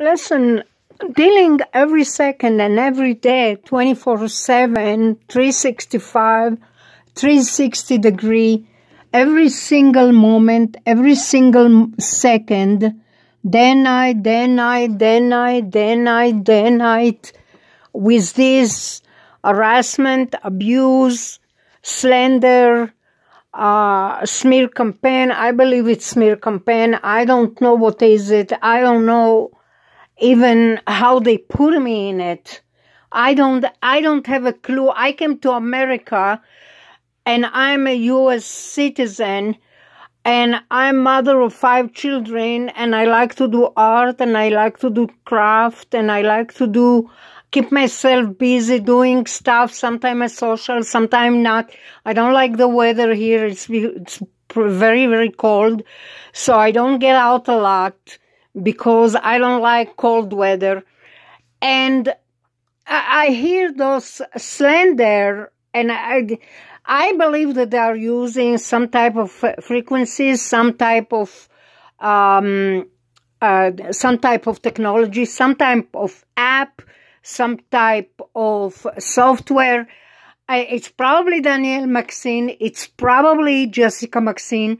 Listen, dealing every second and every day, 24 7, 365, 360 degree, every single moment, every single second, day, night, day, night, day, night, day, night, day, night, with this harassment, abuse, slander, uh, smear campaign. I believe it's smear campaign. I don't know what is it. I don't know even how they put me in it. I don't I don't have a clue. I came to America and I'm a US citizen and I'm mother of five children and I like to do art and I like to do craft and I like to do keep myself busy doing stuff sometimes social sometimes not i don't like the weather here it's, it's very very cold so i don't get out a lot because I don't like cold weather. And I, hear those slender, and I, I believe that they are using some type of frequencies, some type of um, uh, some type of technology, some type of app, some type of software. I, it's probably Danielle Maxine. It's probably Jessica Maxine,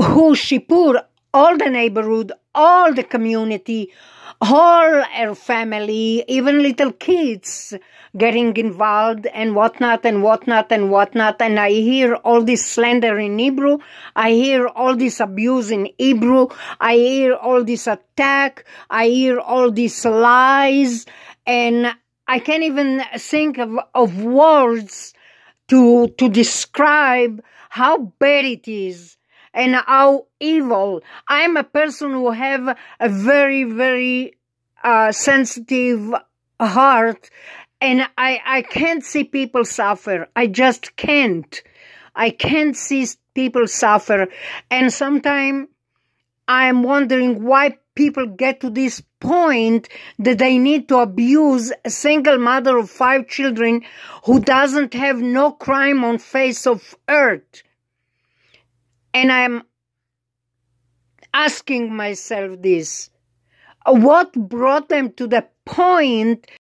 who she put all the neighborhood, all the community, all her family, even little kids getting involved and whatnot and whatnot and whatnot. And I hear all this slander in Hebrew. I hear all this abuse in Hebrew. I hear all this attack. I hear all these lies. And I can't even think of, of words to, to describe how bad it is and how evil. I'm a person who have a very, very uh, sensitive heart and I, I can't see people suffer. I just can't. I can't see people suffer. And sometimes I'm wondering why people get to this point that they need to abuse a single mother of five children who doesn't have no crime on face of earth. And I'm asking myself this what brought them to the point